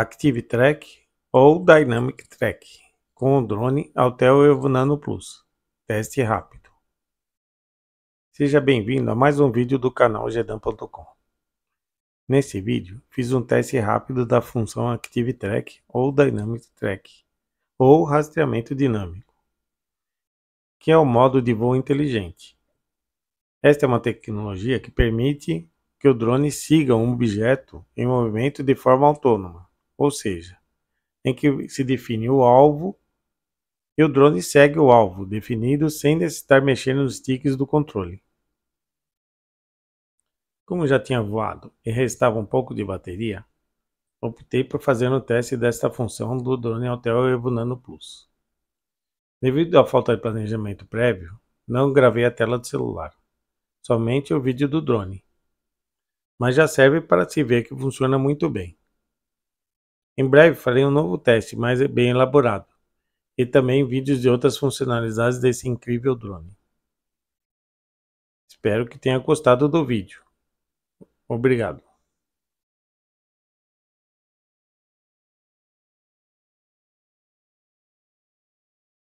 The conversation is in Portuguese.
Active Track ou Dynamic Track com o drone Altel Evo Nano Plus. Teste rápido. Seja bem-vindo a mais um vídeo do canal gedan.com. Nesse vídeo, fiz um teste rápido da função Active Track ou Dynamic Track, ou rastreamento dinâmico, que é o modo de voo inteligente. Esta é uma tecnologia que permite que o drone siga um objeto em movimento de forma autônoma, ou seja, em que se define o alvo e o drone segue o alvo definido sem necessitar mexer nos sticks do controle. Como já tinha voado e restava um pouco de bateria, optei por fazer o teste desta função do drone Hotel Evo Nano Plus. Devido à falta de planejamento prévio, não gravei a tela do celular, somente o vídeo do drone, mas já serve para se ver que funciona muito bem. Em breve farei um novo teste, mas é bem elaborado, e também vídeos de outras funcionalidades desse incrível drone. Espero que tenha gostado do vídeo. Obrigado.